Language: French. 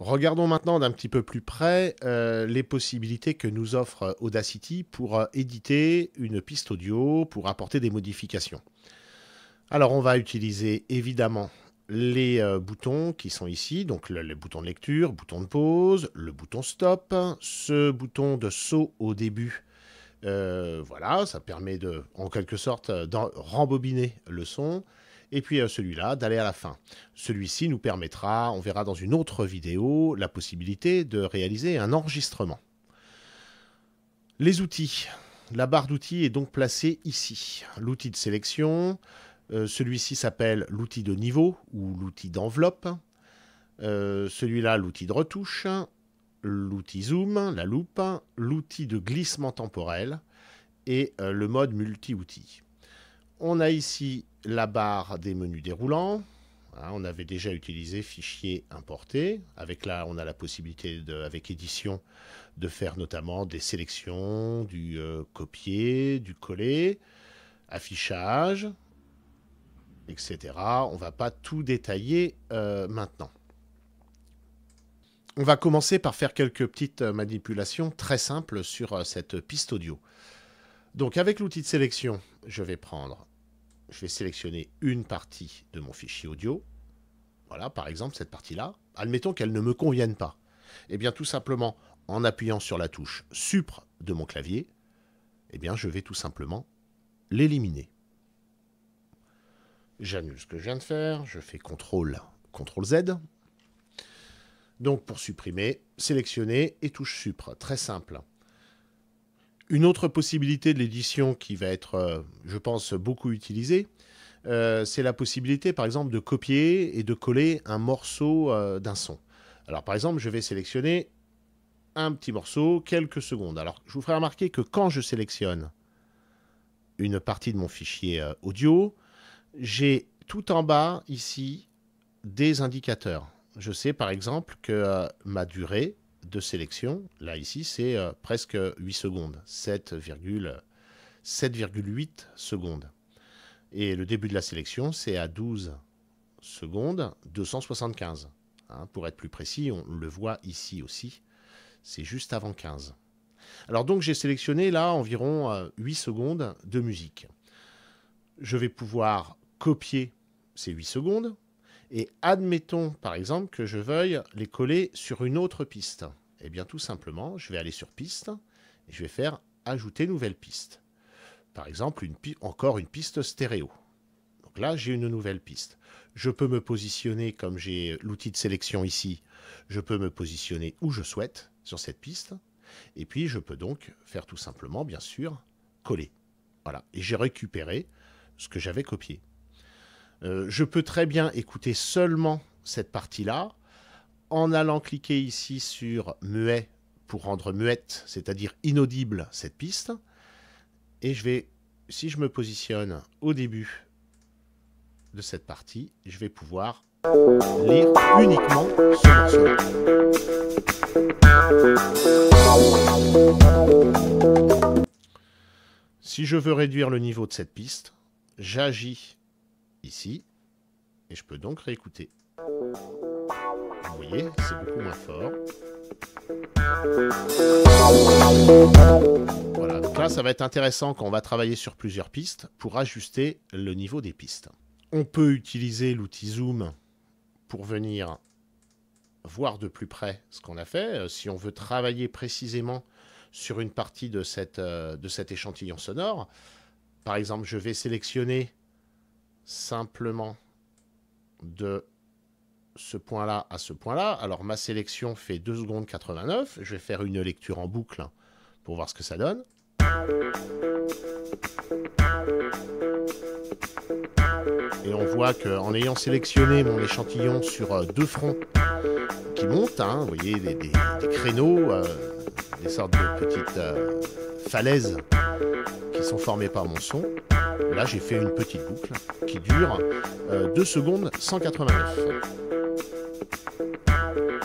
Regardons maintenant d'un petit peu plus près euh, les possibilités que nous offre Audacity pour euh, éditer une piste audio, pour apporter des modifications. Alors on va utiliser évidemment les euh, boutons qui sont ici, donc le, boutons bouton de lecture, bouton de pause, le bouton stop, ce bouton de saut au début. voilà, ça permet de, en quelque sorte, de rembobiner le son et puis euh, celui-là d'aller à la fin. Celui-ci nous permettra, on verra dans une autre vidéo, la possibilité de réaliser un enregistrement. Les outils. La barre d'outils est donc placée ici. L'outil de sélection, euh, celui-ci s'appelle l'outil de niveau ou l'outil d'enveloppe. Euh, celui-là, l'outil de retouche, l'outil zoom, la loupe, l'outil de glissement temporel et le mode multi outils on a ici la barre des menus déroulants. Hein, on avait déjà utilisé fichier importé. Avec là, on a la possibilité, de, avec édition, de faire notamment des sélections, du euh, copier, du coller, affichage, etc. On va pas tout détailler euh, maintenant. On va commencer par faire quelques petites euh, manipulations très simples sur cette piste audio. Donc avec l'outil de sélection, je vais prendre je vais sélectionner une partie de mon fichier audio. Voilà, par exemple, cette partie-là. Admettons qu'elle ne me convienne pas. Eh bien, tout simplement, en appuyant sur la touche Supre de mon clavier, eh bien, je vais tout simplement l'éliminer. J'annule ce que je viens de faire. Je fais CTRL, CTRL Z. Donc, pour supprimer, sélectionner et touche Supre. Très simple. Une autre possibilité de l'édition qui va être, euh, je pense, beaucoup utilisée, euh, c'est la possibilité, par exemple, de copier et de coller un morceau euh, d'un son. Alors, par exemple, je vais sélectionner un petit morceau, quelques secondes. Alors, je vous ferai remarquer que quand je sélectionne une partie de mon fichier audio, j'ai tout en bas, ici, des indicateurs. Je sais, par exemple, que ma durée de sélection, là ici, c'est euh, presque 8 secondes, 7,8 secondes. Et le début de la sélection, c'est à 12 secondes 275. Hein, pour être plus précis, on le voit ici aussi, c'est juste avant 15. Alors donc j'ai sélectionné là environ 8 euh, secondes de musique. Je vais pouvoir copier ces 8 secondes, et admettons, par exemple, que je veuille les coller sur une autre piste. Eh bien, tout simplement, je vais aller sur piste et je vais faire ajouter nouvelle piste. Par exemple, encore une piste stéréo. Donc là, j'ai une nouvelle piste. Je peux me positionner, comme j'ai l'outil de sélection ici, je peux me positionner où je souhaite sur cette piste. Et puis, je peux donc faire tout simplement, bien sûr, coller. Voilà. Et j'ai récupéré ce que j'avais copié. Euh, je peux très bien écouter seulement cette partie-là en allant cliquer ici sur muet pour rendre muette, c'est-à-dire inaudible cette piste. Et je vais, si je me positionne au début de cette partie, je vais pouvoir lire uniquement ce Si je veux réduire le niveau de cette piste, j'agis ici, et je peux donc réécouter. Vous voyez, c'est beaucoup moins fort. Voilà, donc là ça va être intéressant quand on va travailler sur plusieurs pistes pour ajuster le niveau des pistes. On peut utiliser l'outil zoom pour venir voir de plus près ce qu'on a fait. Euh, si on veut travailler précisément sur une partie de, cette, euh, de cet échantillon sonore, par exemple je vais sélectionner simplement de ce point-là à ce point-là. Alors ma sélection fait 2 secondes 89. Je vais faire une lecture en boucle hein, pour voir ce que ça donne. Et on voit qu'en ayant sélectionné mon échantillon sur euh, deux fronts monte montent, hein, vous voyez, des, créneaux, euh, des sortes de petites euh, falaises qui sont formées par mon son. Là, j'ai fait une petite boucle qui dure 2 euh, secondes 189.